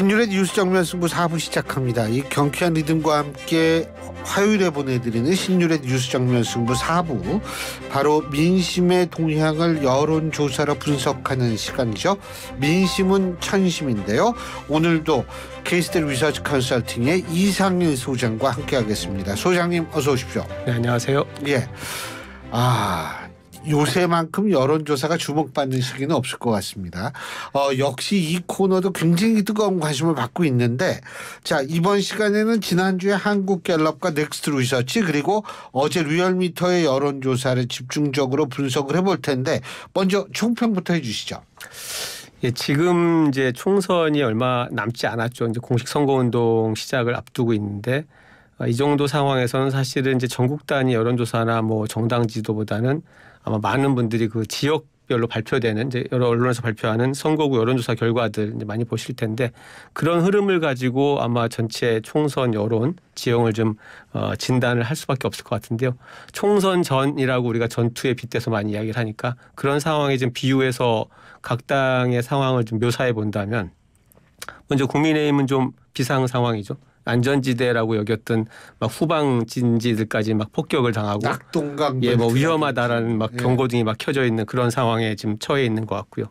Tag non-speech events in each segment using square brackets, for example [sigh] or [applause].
신유의 뉴스 정면 승부 4부 시작합니다. 이 경쾌한 리듬과 함께 화요일에 보내드리는 신율의 뉴스 정면 승부 4부 바로 민심의 동향을 여론조사로 분석하는 시간이죠. 민심은 천심인데요. 오늘도 케이스트 리서치 컨설팅의 이상일 소장과 함께하겠습니다. 소장님 어서 오십시오. 네 안녕하세요. 예. 아 요새만큼 여론조사가 주목받는 시기는 없을 것 같습니다. 어, 역시 이 코너도 굉장히 뜨거운 관심을 받고 있는데 자 이번 시간에는 지난주에 한국갤럽과 넥스트 리서치 그리고 어제 리얼미터의 여론조사를 집중적으로 분석을 해볼 텐데 먼저 총평부터 해주시죠. 예, 지금 이제 총선이 얼마 남지 않았죠. 이제 공식 선거 운동 시작을 앞두고 있는데 아, 이 정도 상황에서는 사실은 이제 전국 단위 여론조사나 뭐 정당 지도보다는 아마 많은 분들이 그 지역 별로 발표되는 이제 여러 언론에서 발표하는 선거구 여론조사 결과들 이제 많이 보실 텐데 그런 흐름을 가지고 아마 전체 총선 여론 지형을 좀 어, 진단을 할 수밖에 없을 것 같은데요. 총선 전이라고 우리가 전투에 빗대서 많이 이야기를 하니까 그런 상황에 좀 비유해서 각 당의 상황을 좀 묘사해 본다면 먼저 국민의힘은 좀 비상 상황이죠. 안전지대라고 여겼던 막 후방 진지들까지 막 폭격을 당하고 낙동강 예뭐 위험하다라는 막 예. 경고등이 막 켜져 있는 그런 상황에 지금 처해 있는 것 같고요.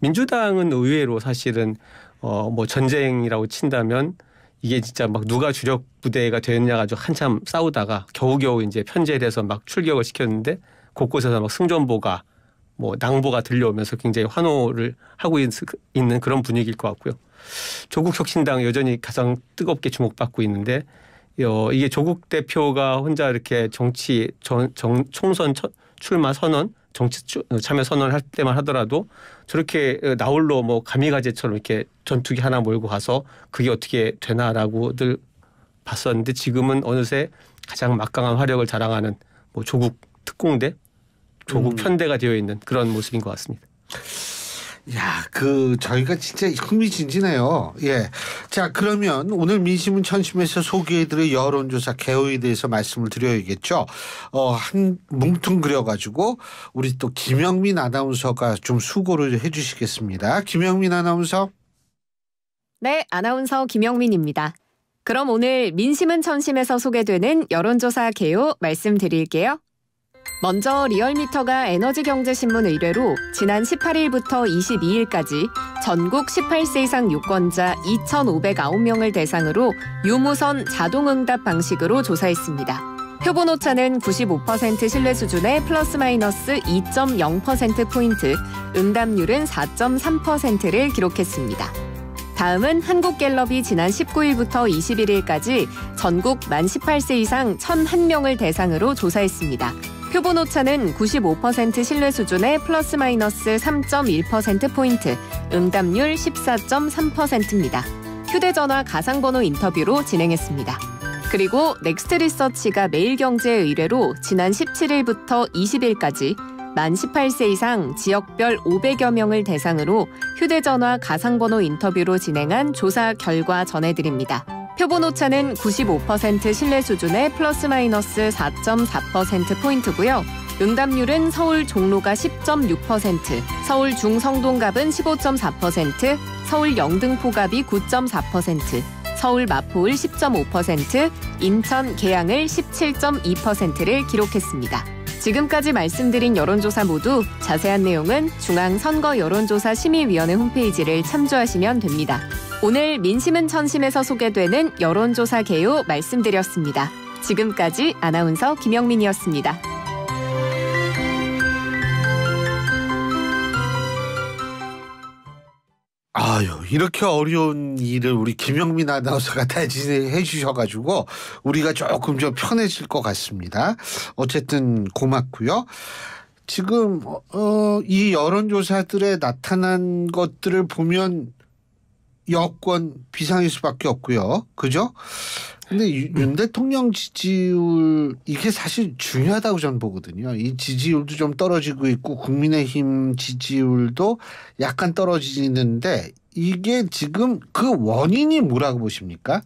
민주당은 의외로 사실은 어뭐 전쟁이라고 친다면 이게 진짜 막 누가 주력 부대가 되었냐 가지고 한참 싸우다가 겨우겨우 이제 편제돼서 막 출격을 시켰는데 곳곳에서 막 승전보가 뭐 낭보가 들려오면서 굉장히 환호를 하고 있는 그런 분위기일 것 같고요. 조국 혁신당 여전히 가장 뜨겁게 주목받고 있는데 어, 이게 조국 대표가 혼자 이렇게 정치 정, 정 총선 처, 출마 선언 정치 추, 참여 선언을 할 때만 하더라도 저렇게 어, 나홀로 뭐 가미가제처럼 이렇게 전투기 하나 몰고 가서 그게 어떻게 되나라고 들 봤었는데 지금은 어느새 가장 막강한 화력을 자랑하는 뭐 조국 특공대 조국 음. 편대가 되어 있는 그런 모습인 것 같습니다. 야, 그 저희가 진짜 흥미진진해요. 예. 자, 그러면 오늘 민심은 천심에서 소개해드릴 여론조사 개요에 대해서 말씀을 드려야겠죠. 어, 한 뭉뚱그려 가지고 우리 또 김영민 아나운서가 좀 수고를 해주시겠습니다. 김영민 아나운서. 네, 아나운서 김영민입니다. 그럼 오늘 민심은 천심에서 소개되는 여론조사 개요 말씀드릴게요. 먼저 리얼미터가 에너지경제신문 의뢰로 지난 18일부터 22일까지 전국 18세 이상 유권자 2,509명을 대상으로 유무선 자동응답 방식으로 조사했습니다. 표본 오차는 95% 신뢰 수준의 플러스 마이너스 2.0% 포인트, 응답률은 4.3%를 기록했습니다. 다음은 한국갤럽이 지난 19일부터 21일까지 전국 만 18세 이상 1,001명을 대상으로 조사했습니다. 표본 오차는 95% 신뢰 수준의 플러스 마이너스 3.1% 포인트, 응답률 14.3%입니다. 휴대전화 가상번호 인터뷰로 진행했습니다. 그리고 넥스트 리서치가 매일경제 의뢰로 지난 17일부터 20일까지 만 18세 이상 지역별 500여 명을 대상으로 휴대전화 가상번호 인터뷰로 진행한 조사 결과 전해드립니다. 표본 오차는 95% 신뢰 수준의 플러스 마이너스 4.4%포인트고요. 응답률은 서울 종로가 10.6%, 서울 중성동갑은 15.4%, 서울 영등포갑이 9.4%, 서울 마포을 10.5%, 인천 계양을 17.2%를 기록했습니다. 지금까지 말씀드린 여론조사 모두 자세한 내용은 중앙선거여론조사 심의위원회 홈페이지를 참조하시면 됩니다. 오늘 민심은 천심에서 소개되는 여론조사 개요 말씀드렸습니다. 지금까지 아나운서 김영민이었습니다. 아유 이렇게 어려운 일을 우리 김영민 아나운서가 대신해 주셔가지고 우리가 조금 좀 편해질 것 같습니다. 어쨌든 고맙고요. 지금 어, 이 여론조사들에 나타난 것들을 보면 여권 비상일 수밖에 없고요. 그죠? 근데 윤 대통령 지지율 이게 사실 중요하다고 저는 보거든요. 이 지지율도 좀 떨어지고 있고 국민의힘 지지율도 약간 떨어지는데 이게 지금 그 원인이 뭐라고 보십니까?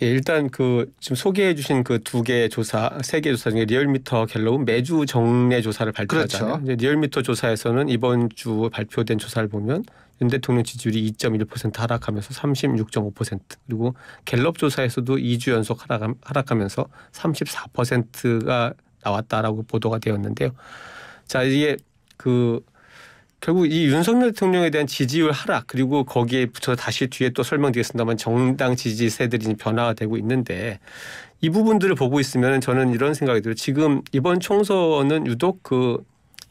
예, 일단 그 지금 소개해 주신 그 두 개 조사, 세 개 조사 중에 리얼미터 갤럽은 매주 정례 조사를 발표하잖아요. 그렇죠. 리얼미터 조사에서는 이번 주 발표된 조사를 보면 윤 대통령 지지율이 2.1% 하락하면서 36.5% 그리고 갤럽 조사에서도 2주 연속 하락하면서 34%가 나왔다라고 보도가 되었는데요. 자, 이게 그 결국 이 윤석열 대통령에 대한 지지율 하락 그리고 거기에 붙여 다시 뒤에 또 설명드리겠습니다만 정당 지지세들이 변화되고 있는데 이 부분들을 보고 있으면 저는 이런 생각이 들어요. 지금 이번 총선은 유독 그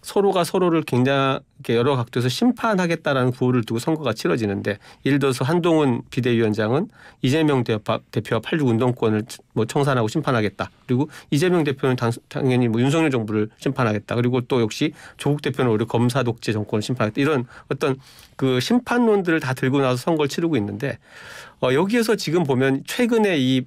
서로가 서로를 굉장히 여러 각도에서 심판하겠다라는 구호를 두고 선거가 치러지는데 예를 들어서 한동훈 비대위원장은 이재명 대표와 팔6 운동권을 뭐 청산하고 심판하겠다. 그리고 이재명 대표는 당, 연히 뭐 윤석열 정부를 심판하겠다. 그리고 또 역시 조국 대표는 오히려 검사 독재 정권을 심판하겠다. 이런 어떤 그 심판론들을 다 들고 나서 선거를 치르고 있는데 어, 여기에서 지금 보면 최근에 이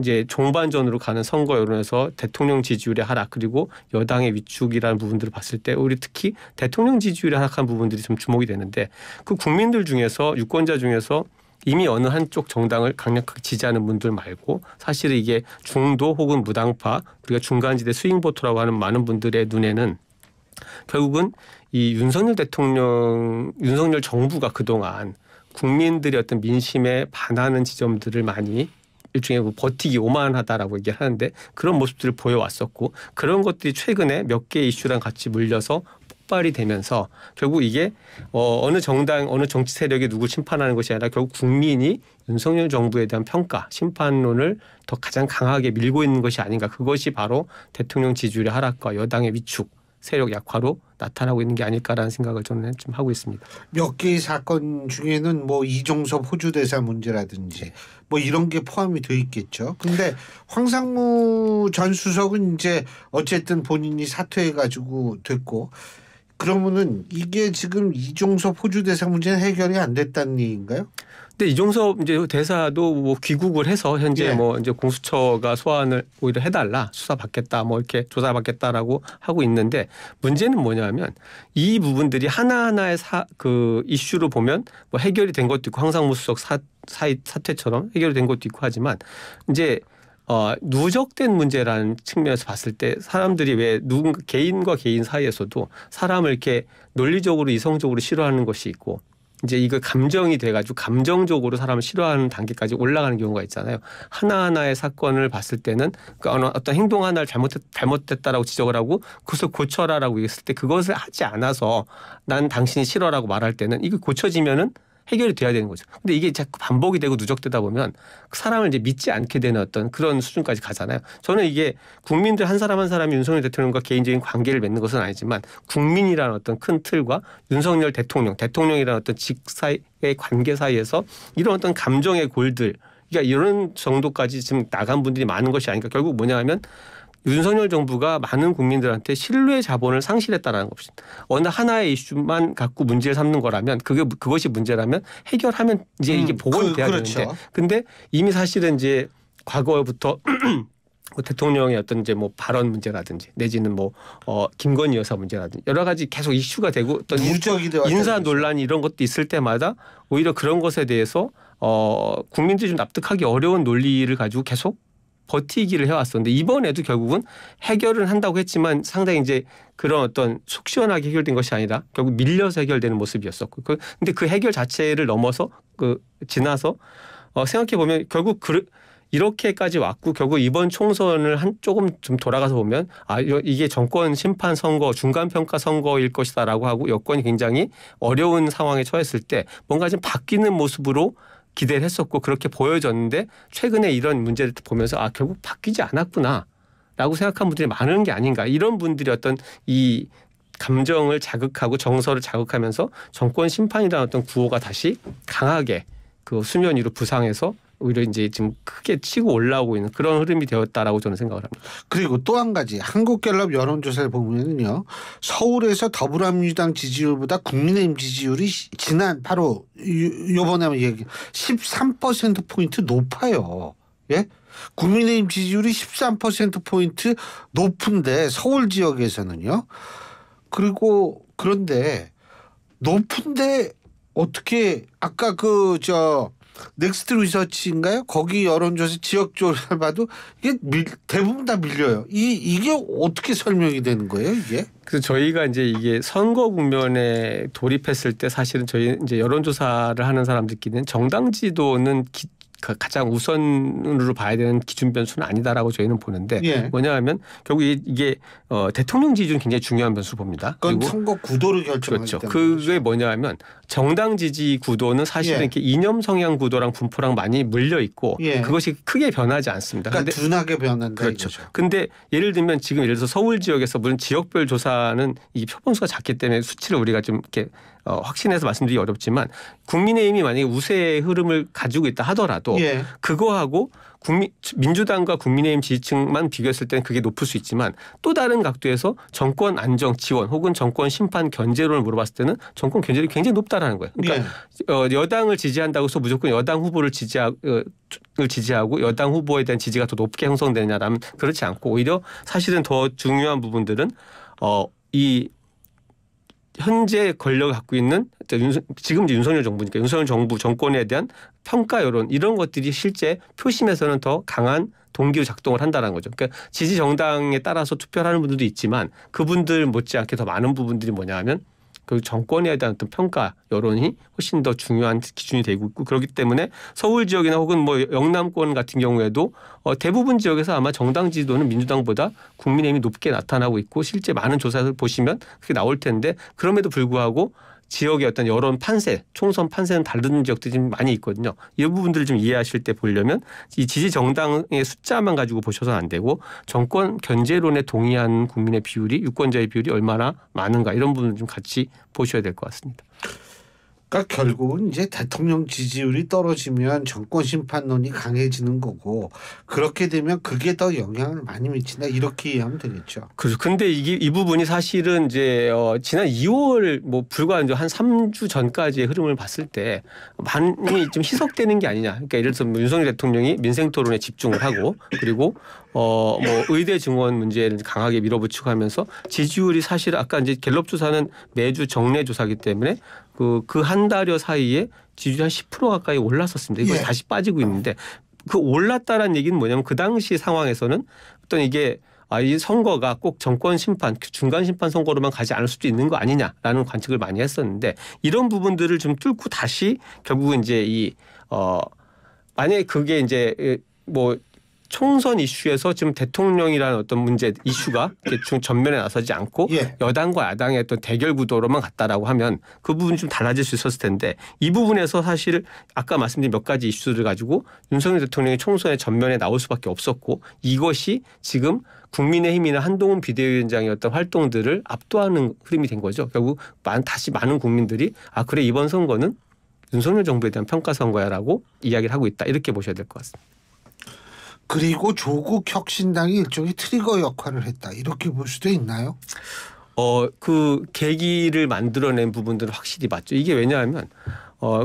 이제 종반전으로 가는 선거 여론에서 대통령 지지율의 하락 그리고 여당의 위축이라는 부분들을 봤을 때 우리 특히 대통령 지지율의 하락한 부분들이 좀 주목이 되는데 그 국민들 중에서 유권자 중에서 이미 어느 한쪽 정당을 강력하게 지지하는 분들 말고 사실 이게 중도 혹은 무당파 우리가 중간지대 스윙보트라고 하는 많은 분들의 눈에는 결국은 이 윤석열 대통령 윤석열 정부가 그동안 국민들이 어떤 민심에 반하는 지점들을 많이 일종의 뭐 버티기 오만하다라고 얘기하는데 그런 모습들을 보여왔었고 그런 것들이 최근에 몇 개 이슈랑 같이 물려서 폭발이 되면서 결국 이게 어, 어느 정당 어느 정치 세력이 누구 심판하는 것이 아니라 결국 국민이 윤석열 정부에 대한 평가 심판론을 더 가장 강하게 밀고 있는 것이 아닌가 그것이 바로 대통령 지지율의 하락과 여당의 위축 세력 약화로 나타나고 있는 게 아닐까라는 생각을 저는 좀 하고 있습니다. 몇 개의 사건 중에는 뭐 이종섭 호주 대사 문제라든지 뭐 이런 게 포함이 돼 있겠죠. 근데 황상무 전 수석은 이제 어쨌든 본인이 사퇴해 가지고 됐고 그러면은 이게 지금 이종섭 호주 대사 문제는 해결이 안 됐다는 얘기인가요? 근데 네, 이종섭 이제 대사도 뭐 귀국을 해서 현재 예. 뭐 이제 공수처가 소환을 오히려 해달라 수사 받겠다 뭐 이렇게 조사 받겠다라고 하고 있는데 문제는 뭐냐면 이 부분들이 하나 하나의 사 그 이슈로 보면 뭐 해결이 된 것도 있고 황상무 수석 사, 사 사태처럼 해결이 된 것도 있고 하지만 이제 어, 누적된 문제라는 측면에서 봤을 때 사람들이 왜 누군가 개인과 개인 사이에서도 사람을 이렇게 논리적으로 이성적으로 싫어하는 것이 있고 이제 이거 감정이 돼가지고 감정적으로 사람을 싫어하는 단계까지 올라가는 경우가 있잖아요. 하나하나의 사건을 봤을 때는 그러니까 어떤 행동 하나를 잘못했, 잘못했다라고 지적을 하고 그것을 고쳐라라고 얘기했을 때 그것을 하지 않아서 난 당신이 싫어라고 말할 때는 이게 고쳐지면은 해결이 돼야 되는 거죠. 근데 이게 자꾸 반복이 되고 누적되다 보면 그 사람을 이제 믿지 않게 되는 어떤 그런 수준까지 가잖아요. 저는 이게 국민들 한 사람 한 사람이 윤석열 대통령과 개인적인 관계를 맺는 것은 아니지만 국민이라는 어떤 큰 틀과 윤석열 대통령, 대통령이라는 어떤 직사의 관계 사이에서 이런 어떤 감정의 골들 그러니까 이런 정도까지 지금 나간 분들이 많은 것이 아니까 결국 뭐냐 하면 윤석열 정부가 많은 국민들한테 신뢰 자본을 상실했다라는 것입니다 어느 하나의 이슈만 갖고 문제를 삼는 거라면 그게 그것이 문제라면 해결하면 이제 음, 이게 복원이 그, 돼야 그렇죠. 되는데 근데 이미 사실은 이제 과거부터 [clears throat] 뭐 대통령의 어떤 이제 뭐 발언 문제라든지 내지는 뭐어 김건희 여사 문제라든지 여러 가지 계속 이슈가 되고 어떤 인사 논란 이런 것도 있을 때마다 오히려 그런 것에 대해서 어 국민들이 좀 납득하기 어려운 논리를 가지고 계속 버티기를 해왔었는데 이번에도 결국은 해결은 한다고 했지만 상당히 이제 그런 어떤 속 시원하게 해결된 것이 아니라 결국 밀려서 해결되는 모습이었었고 그, 근데 그 해결 자체를 넘어서 그 지나서 어, 생각해 보면 결국 그 이렇게까지 왔고 결국 이번 총선을 한 조금 좀 돌아가서 보면 아 이게 정권 심판 선거 중간 평가 선거일 것이다라고 하고 여건이 굉장히 어려운 상황에 처했을 때 뭔가 좀 바뀌는 모습으로 기대를 했었고 그렇게 보여졌는데 최근에 이런 문제를 보면서 아 결국 바뀌지 않았구나. 라고 생각한 분들이 많은 게 아닌가 이런 분들이 어떤 이 감정을 자극하고 정서를 자극하면서 정권 심판이라는 어떤 구호가 다시 강하게 그 수면 위로 부상해서 오히려 이제 지금 크게 치고 올라오고 있는 그런 흐름이 되었다라고 저는 생각을 합니다. 그리고 또 한 가지 한국갤럽 여론조사를 보면요 서울에서 더불어민주당 지지율보다 국민의힘 지지율이 지난 바로 요번에 얘기 13% 포인트 높아요. 예? 국민의힘 지지율이 13% 포인트 높은데 서울 지역에서는요. 그리고 그런데 높은데 어떻게 아까 그저 넥스트 리서치인가요? 거기 여론조사 지역조사를 봐도 이게 밀, 대부분 다 밀려요. 이 이게 어떻게 설명이 되는 거예요, 이게? 그래서 저희가 이제 이게 선거 국면에 돌입했을 때 사실은 저희 이제 여론조사를 하는 사람들끼리는 정당 지도는 기, 가장 우선으로 봐야 되는 기준 변수는 아니다라고 저희는 보는데 예. 뭐냐하면 결국 이게 어, 대통령 지지율 굉장히 중요한 변수 봅니다. 그건 선거 구도를 결정하기 그렇죠. 그렇죠. 그게 뭐냐하면 정당 지지 구도는 사실은 예. 이렇게 이념 성향 구도랑 분포랑 많이 물려 있고 예. 그것이 크게 변하지 않습니다. 그러니까 근데 둔하게 변한다 그렇죠. 이거죠. 근데 예를 들면 지금 예를 들어서 서울 지역에서 물론 지역별 조사는 이 표본수가 작기 때문에 수치를 우리가 좀 이렇게 어, 확신해서 말씀드리기 어렵지만 국민의힘이 만약에 우세의 흐름을 가지고 있다 하더라도 예. 그거하고 국민, 민주당과 국민의힘 지지층만 비교했을 때는 그게 높을 수 있지만 또 다른 각도에서 정권 안정 지원 혹은 정권 심판 견제론을 물어봤을 때는 정권 견제율이 굉장히 높다라는 거예요. 그러니까 네. 어, 여당을 지지한다고 해서 무조건 여당 후보를 지지하, 어, 지지하고 여당 후보에 대한 지지가 더 높게 형성되느냐라면 그렇지 않고 오히려 사실은 더 중요한 부분들은 어, 이 현재 권력을 갖고 있는 지금 이제 윤석열 정부니까 윤석열 정부 정권에 대한 평가 여론 이런 것들이 실제 표심에서는 더 강한 동기로 작동을 한다는 거죠. 그러니까 지지 정당에 따라서 투표를 하는 분들도 있지만 그분들 못지않게 더 많은 부분들이 뭐냐 하면 그 정권에 대한 어떤 평가 여론이 훨씬 더 중요한 기준이 되고 있고 그렇기 때문에 서울 지역이나 혹은 뭐 영남권 같은 경우에도 어, 대부분 지역에서 아마 정당 지도는 민주당보다 국민의힘이 높게 나타나고 있고 실제 많은 조사를 보시면 그게 나올 텐데 그럼에도 불구하고 지역의 어떤 여론 판세, 총선 판세는 다른 지역들이 좀 많이 있거든요. 이 부분들을 좀 이해하실 때 보려면 이 지지 정당의 숫자만 가지고 보셔서는 안 되고 정권 견제론에 동의한 국민의 비율이 유권자의 비율이 얼마나 많은가 이런 부분을 좀 같이 보셔야 될 것 같습니다. 그러니까 결국은 이제 대통령 지지율이 떨어지면 정권 심판론이 강해지는 거고 그렇게 되면 그게 더 영향을 많이 미친다 이렇게 이해하면 되겠죠. 그렇죠. 근데 이게 이 부분이 사실은 이제 어 지난 2월 뭐 불과 이제 한 3주 전까지의 흐름을 봤을 때 많이 좀 희석되는 게 아니냐. 그러니까 예를 들어서 뭐 윤석열 대통령이 민생 토론에 집중을 하고 그리고 어, 뭐 의대 증원 문제를 강하게 밀어붙이고 하면서 지지율이 사실 아까 이제 갤럽 조사는 매주 정례 조사기 때문에 그 그 한 달여 사이에 지지율이 한 10% 가까이 올랐었습니다. 이거 예. 다시 빠지고 있는데 그 올랐다라는 얘기는 뭐냐면 그 당시 상황에서는 어떤 이게 아, 이 선거가 꼭 정권 심판, 그 중간 심판 선거로만 가지 않을 수도 있는 거 아니냐라는 관측을 많이 했었는데 이런 부분들을 좀 뚫고 다시 결국은 이제 이, 어, 만약에 그게 이제 뭐 총선 이슈에서 지금 대통령이라는 어떤 문제 이슈가 대충 전면에 나서지 않고 예. 여당과 야당의 어떤 대결 구도로만 갔다라고 하면 그 부분 이좀 달라질 수 있었을 텐데 이 부분에서 사실 아까 말씀드린 몇 가지 이슈를 가지고 윤석열 대통령이 총선의 전면에 나올 수밖에 없었고 이것이 지금 국민의힘이나 한동훈 비대위원장의 어떤 활동들을 압도하는 흐름이 된 거죠. 결국 다시 많은 국민들이 아 그래 이번 선거는 윤석열 정부에 대한 평가 선거야라고 이야기를 하고 있다 이렇게 보셔야 될 것 같습니다. 그리고 조국 혁신당이 일종의 트리거 역할을 했다 이렇게 볼 수도 있나요? 어그 계기를 만들어낸 부분들은 확실히 맞죠. 이게 왜냐하면 어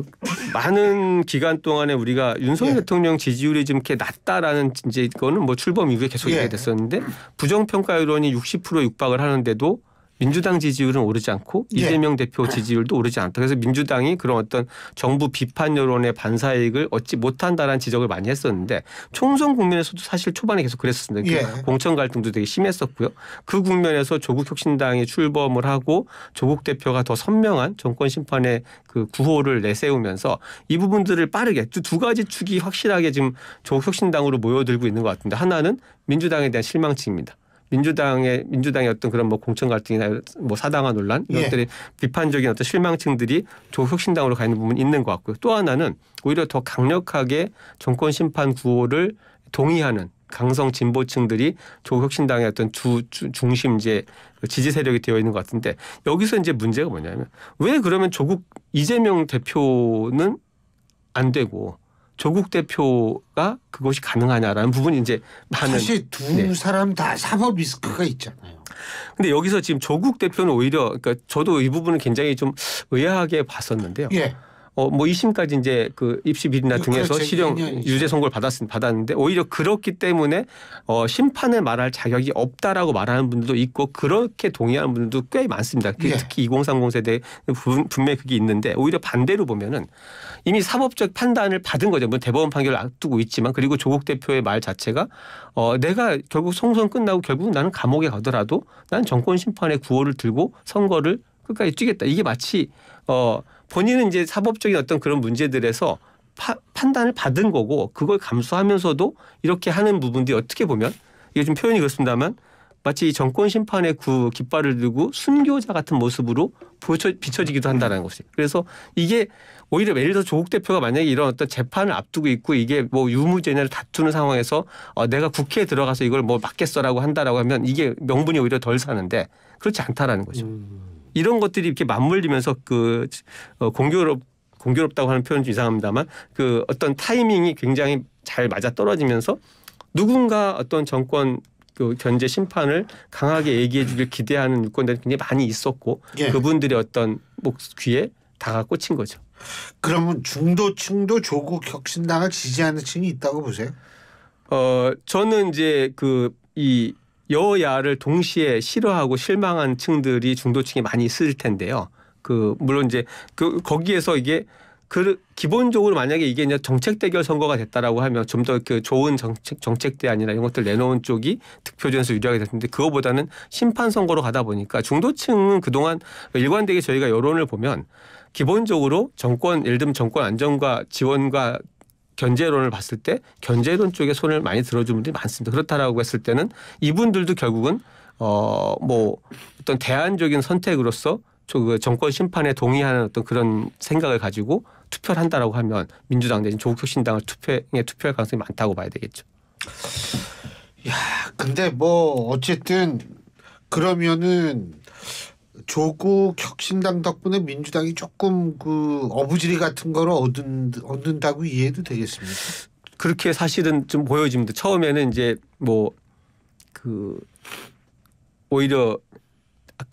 많은 기간 동안에 우리가 윤석열 예. 대통령 지지율이 좀 이렇게 낮다라는 이제 거는 뭐 출범 이후에 계속 예. 얘기 됐었는데 부정평가 여론이 60% 육박을 하는데도 민주당 지지율은 오르지 않고 예. 이재명 대표 지지율도 오르지 않다. 그래서 민주당이 그런 어떤 정부 비판 여론의 반사익을 얻지 못한다라는 지적을 많이 했었는데 총선 국면에서도 사실 초반에 계속 그랬었는데다 그 예. 공천 갈등도 되게 심했었고요. 그 국면에서 조국 혁신당이 출범을 하고 조국 대표가 더 선명한 정권 심판의 그 구호를 내세우면서 이 부분들을 빠르게 두 가지 축이 확실하게 지금 조국 혁신당으로 모여들고 있는 것 같은데 하나는 민주당에 대한 실망치입니다. 민주당의 민주당의 어떤 그런 뭐 공천 갈등이나 뭐 사당화 논란 이런 예. 것들이 비판적인 어떤 실망층들이 조혁신당으로 가 있는 부분이 있는 것 같고요. 또 하나는 오히려 더 강력하게 정권 심판 구호를 동의하는 강성 진보층들이 조혁신당의 어떤 주, 주 중심제 그 지지 세력이 되어 있는 것 같은데 여기서 이제 문제가 뭐냐면 왜 그러면 조국 이재명 대표는 안 되고 조국 대표가 그것이 가능하냐라는 부분이 이제 많은 사실 두 네. 사람 다 사법 리스크가 있잖아요. 근데 여기서 지금 조국 대표는 오히려 그러니까 저도 이 부분을 굉장히 좀 의아하게 봤었는데요. 예. 어, 뭐이심까지 이제 그 입시 비리나 등에서 실형 유죄 선고를 받았, 받았는데 오히려 그렇기 때문에 어, 심판을 말할 자격이 없다라고 말하는 분들도 있고 그렇게 동의하는 분들도 꽤 많습니다. 그 예. 특히 2030 세대 분, 분명히 그게 있는데 오히려 반대로 보면은 이미 사법적 판단을 받은 거죠. 뭐 대법원 판결을 앞두고 있지만 그리고 조국 대표의 말 자체가 어, 내가 결국 송선 끝나고 결국 나는 감옥에 가더라도 난 정권 심판의 구호를 들고 선거를 끝까지 뛰겠다. 이게 마치 어 본인은 이제 사법적인 어떤 그런 문제들에서 파, 판단을 받은 거고 그걸 감수하면서도 이렇게 하는 부분들이 어떻게 보면 이게 좀 표현이 그렇습니다만 마치 정권 심판의 구 깃발을 들고 순교자 같은 모습으로 보여 비춰지기도 한다는 것이. 그래서 이게 오히려 예를 들어 조국 대표가 만약에 이런 어떤 재판을 앞두고 있고 이게 뭐 유무죄냐를 다투는 상황에서 어, 내가 국회에 들어가서 이걸 뭐 막겠어라고 한다라고 하면 이게 명분이 오히려 덜 사는데 그렇지 않다라는 거죠. 음. 이런 것들이 이렇게 맞물리면서 그 어, 공교롭 공교롭다고 하는 표현 좀 이상합니다만 그 어떤 타이밍이 굉장히 잘 맞아 떨어지면서 누군가 어떤 정권 그 견제 심판을 강하게 얘기해 주길 기대하는 유권자들이 굉장히 많이 있었고 예. 그분들의 어떤 목 귀에 다가 꽂힌 거죠. 그러면 중도층도 조국 혁신당을 지지하는 층이 있다고 보세요? 어 저는 이제 그이 여야를 동시에 싫어하고 실망한 층들이 중도층에 많이 있을 텐데요. 그 물론 이제 그 거기에서 이게 그 기본적으로 만약에 이게 이제 정책 대결 선거가 됐다라고 하면 좀 더 그 좋은 정책 정책 대안이나 이런 것들 내놓은 쪽이 득표전수 유리하게 됐는데 그거보다는 심판 선거로 가다 보니까 중도층은 그동안 일관되게 저희가 여론을 보면 기본적으로 정권 예를 들면 정권 안정과 지원과 견제론을 봤을 때 견제론 쪽에 손을 많이 들어주는 분들이 많습니다. 그렇다라고 했을 때는 이분들도 결국은 어 뭐 어떤 대안적인 선택으로서 그 정권 심판에 동의하는 어떤 그런 생각을 가지고 투표를 한다라고 하면 민주당 대신 조국혁신당을 투표에 투표할 가능성이 많다고 봐야 되겠죠. 야, 근데 뭐 어쨌든 그러면은 조국 혁신당 덕분에 민주당이 조금 그 어부지리 같은 거를 얻은, 얻는다고 이해해도 되겠습니까? 그렇게 사실은 좀 보여집니다. 처음에는 이제 뭐 그 오히려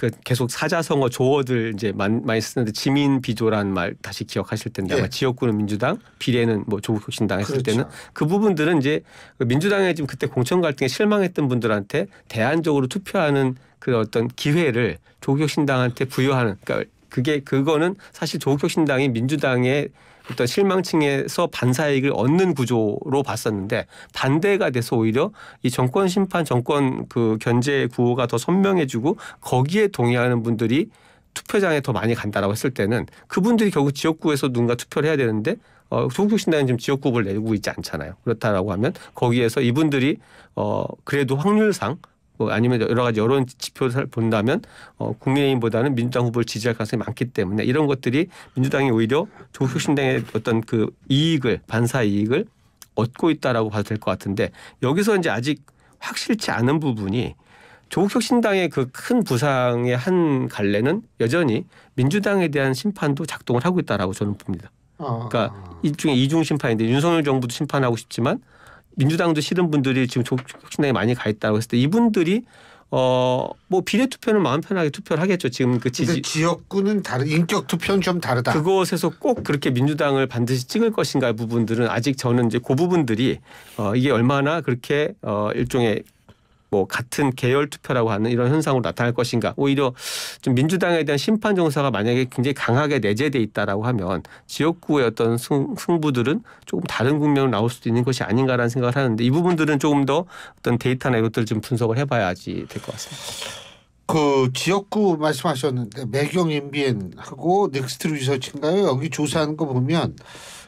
그 계속 사자성어 조어들 이제 많이 쓰는데 지민 비조란 말 다시 기억하실 텐데 예. 아마 지역구는 민주당 비례는 뭐 조국혁신당 했을 그렇죠. 때는 그 부분들은 이제 그 민주당에 지금 그때 공천 갈등에 실망했던 분들한테 대안적으로 투표하는 그 어떤 기회를 조국혁신당한테 부여하는 그러니까 그게 그거는 사실 조국혁신당이 민주당의 어떤 실망층에서 반사이익을 얻는 구조로 봤었는데 반대가 돼서 오히려 이 정권 심판 정권 그 견제 구호가 더 선명해지고 거기에 동의하는 분들이 투표장에 더 많이 간다라고 했을 때는 그분들이 결국 지역구에서 누군가 투표를 해야 되는데 어, 소국신당이 지금 지역구를 내고 있지 않잖아요. 그렇다라고 하면 거기에서 이분들이 어, 그래도 확률상 뭐 아니면 여러 가지 여론 지표를 본다면 어, 국민의힘보다는 민주당 후보를 지지할 가능성이 많기 때문에 이런 것들이 민주당이 오히려 조국혁신당의 어떤 그 이익을 반사 이익을 얻고 있다라고 봐도 될 것 같은데 여기서 이제 아직 확실치 않은 부분이 조국혁신당의 그 큰 부상의 한 갈래는 여전히 민주당에 대한 심판도 작동을 하고 있다라고 저는 봅니다. 아. 그러니까 일종의 이중 심판인데 윤석열 정부도 심판하고 싶지만 민주당도 싫은 분들이 지금 혁신당에 많이 가 있다고 했을 때 이분들이 어 뭐 비례 투표는 마음 편하게 투표를 하겠죠. 지금 그 지지 그러니까 지역구는 다른 인격 투표는 좀 다르다. 그곳에서 꼭 그렇게 민주당을 반드시 찍을 것인가 부분들은 아직 저는 이제 그 부분들이 어 이게 얼마나 그렇게 어 일종의 뭐 같은 계열 투표라고 하는 이런 현상으로 나타날 것인가 오히려 좀 민주당에 대한 심판 정서가 만약에 굉장히 강하게 내재돼 있다라고 하면 지역구의 어떤 승, 부들은 조금 다른 국면으로 나올 수도 있는 것이 아닌가라는 생각을 하는데 이 부분들은 조금 더 어떤 데이터나 이것들을 좀 분석을 해봐야지 될 것 같습니다. 그 지역구 말씀하셨는데 매경 인비엔하고 넥스트 리서치인가요? 여기 조사하는 거 보면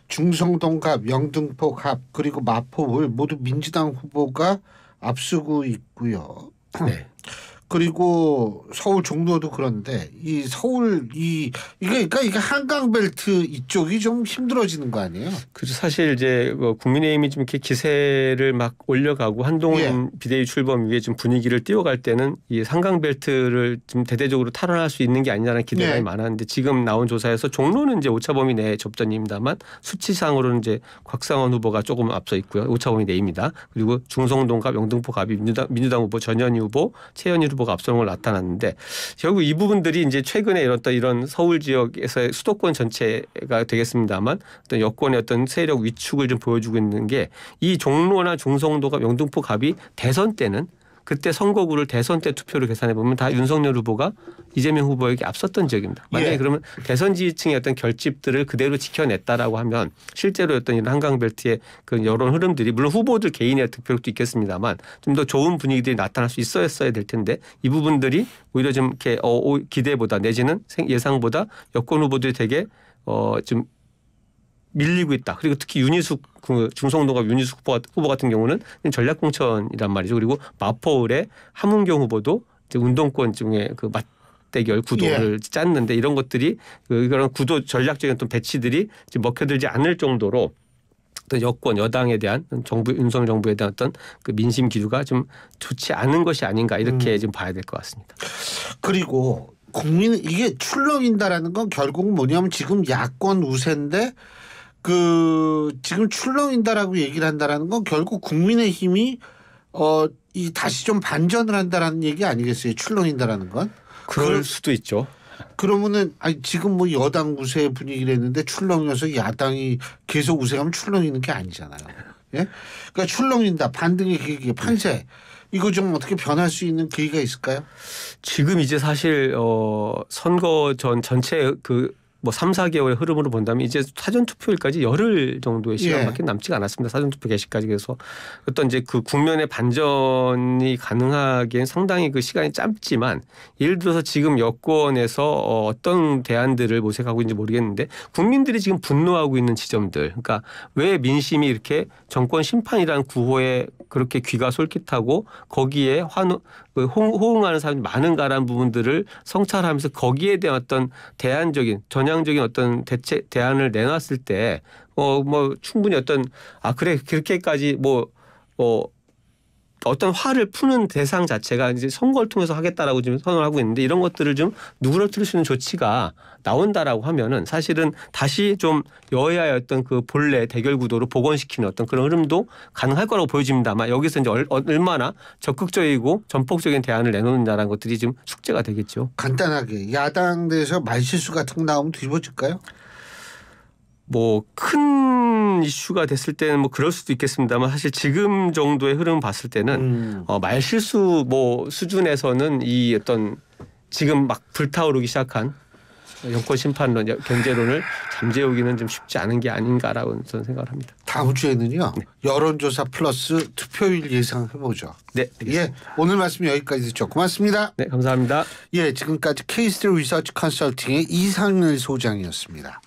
중성동갑, 영등포갑 그리고 마포을 모두 민주당 후보가 앞서고 있고요. 네. 그리고 서울 종로도 그런데 이 서울 이 이게 그러니까 이게 한강 벨트 이쪽이 좀 힘들어지는 거 아니에요? 그래 사실 이제 뭐 국민의힘이 좀 이렇게 기세를 막 올려가고 한동훈 예. 비대위 출범 위에 좀 분위기를 띄워갈 때는 이 한강 벨트를 좀 대대적으로 탈환할 수 있는 게 아니냐는 기대감이 예. 네. 많았는데 지금 나온 조사에서 종로는 이제 오차범위 내 접전입니다만 수치상으로는 이제 곽상원 후보가 조금 앞서 있고요 오차범위 내입니다. 그리고 중성동갑 영등포갑이 민주당, 민주당 후보 전현희 후보 최현희 후보 진보가 압승을 나타났는데 결국 이 부분들이 이제 최근에 이런 어 이런 서울 지역에서의 수도권 전체가 되겠습니다만 어떤 여권의 어떤 세력 위축을 좀 보여주고 있는 게 이 종로나 중성도가 영등포 갑이 대선 때는 그때 선거구를 대선 때 투표를 계산해 보면 다 윤석열 후보가 이재명 후보에게 앞섰던 지역입니다. 만약에 예. 그러면 대선 지지층의 어떤 결집들을 그대로 지켜냈다라고 하면 실제로 어떤 이런 한강벨트의 그 여론 흐름들이 물론 후보들 개인의 득표력도 있겠습니다만 좀 더 좋은 분위기들이 나타날 수있어야될 텐데 이 부분들이 오히려 좀 이렇게 어, 기대보다 내지는 예상보다 여권 후보들이 되게 어좀 밀리고 있다. 그리고 특히 윤희숙 그중성도가 윤희숙 후보, 후보 같은 경우는 전략공천이란 말이죠. 그리고 마포울의 함은경 후보도 이제 운동권 중에 그 맞. 대결 구도를 예. 짰는데 이런 것들이 그런 구도 전략적인 어떤 배치들이 지금 먹혀들지 않을 정도로 어떤 여권 여당에 대한 정부 윤석열 정부에 대한 어떤 그 민심 기류가 좀 좋지 않은 것이 아닌가 이렇게 음. 지금 봐야 될 것 같습니다. 그리고 국민 이게 출렁인다라는 건 결국 뭐냐면 지금 야권 우세인데 그 지금 출렁인다라고 얘기를 한다라는 건 결국 국민의힘이 어 이 다시 좀 반전을 한다라는 얘기 아니겠어요? 출렁인다라는 건 그럴, 그럴 수도 있죠. 그러면은 아니 지금 뭐 여당 우세 분위기를했는데 출렁여서 야당이 계속 우세하면 출렁이는 게 아니잖아요. 예? 그러니까 출렁인다 반등의 계기 판세 이거 좀 어떻게 변할 수 있는 계기가 있을까요? 지금 이제 사실 어 선거 전 전체 그뭐 3, 4개월의 흐름으로 본다면 이제 사전 투표일까지 열흘 정도의 예. 시간밖에 예. 남지 않았습니다. 사전 투표 개시까지 그래서 어떤 이제 그 국면의 반전이 가능하기엔 상당히 그 시간이 짧지만 예를 들어서 지금 여권에서 어, 어떤 대안들을 모색하고 있는지 모르겠는데 국민들이 지금 분노하고 있는 지점들 그러니까 왜 민심이 이렇게 정권 심판이라는 구호에 그렇게 귀가 솔깃하고 거기에 환호 그 호응하는 사람이 많은가라는 부분들을 성찰하면서 거기에 대한 어떤 대안적인 전향적인 어떤 대체 대안을 내놨을 때어뭐 충분히 어떤 아 그래 그렇게까지 뭐뭐 뭐 어, 어떤 화를 푸는 대상 자체가 이제 선거를 통해서 하겠다라고 지금 선언을 하고 있는데 이런 것들을 좀누구를틀수 있는 조치가 나온다라고 하면은 사실은 다시 좀 여야의 어떤 그 본래 대결 구도로 복원시키는 어떤 그런 흐름도 가능할 거라고 보여집니다만 여기서 이제 얼마나 적극적이고 전폭적인 대안을 내놓는다라는 것들이 지금 숙제가 되겠죠. 간단하게 야당 내에서 말실수 같은 거 나오면 뒤집어질까요? 뭐큰 이슈가 됐을 때는 뭐 그럴 수도 있겠습니다만 사실 지금 정도의 흐름 봤을 때는 음. 어, 말실수 뭐 수준에서는 이 어떤 지금 막 불타오르기 시작한 여권 심판론, 경제론을 잠재우기는 좀 쉽지 않은 게 아닌가라고 저는 생각을 합니다. 다음 주에는요. 네. 여론조사 플러스 투표율 예상해보죠. 네. 예, 알겠습니다. 예, 오늘 말씀 여기까지 듣죠. 고맙습니다. 네. 감사합니다. 예, 지금까지 케이스 리서치 컨설팅의 이상일 소장이었습니다.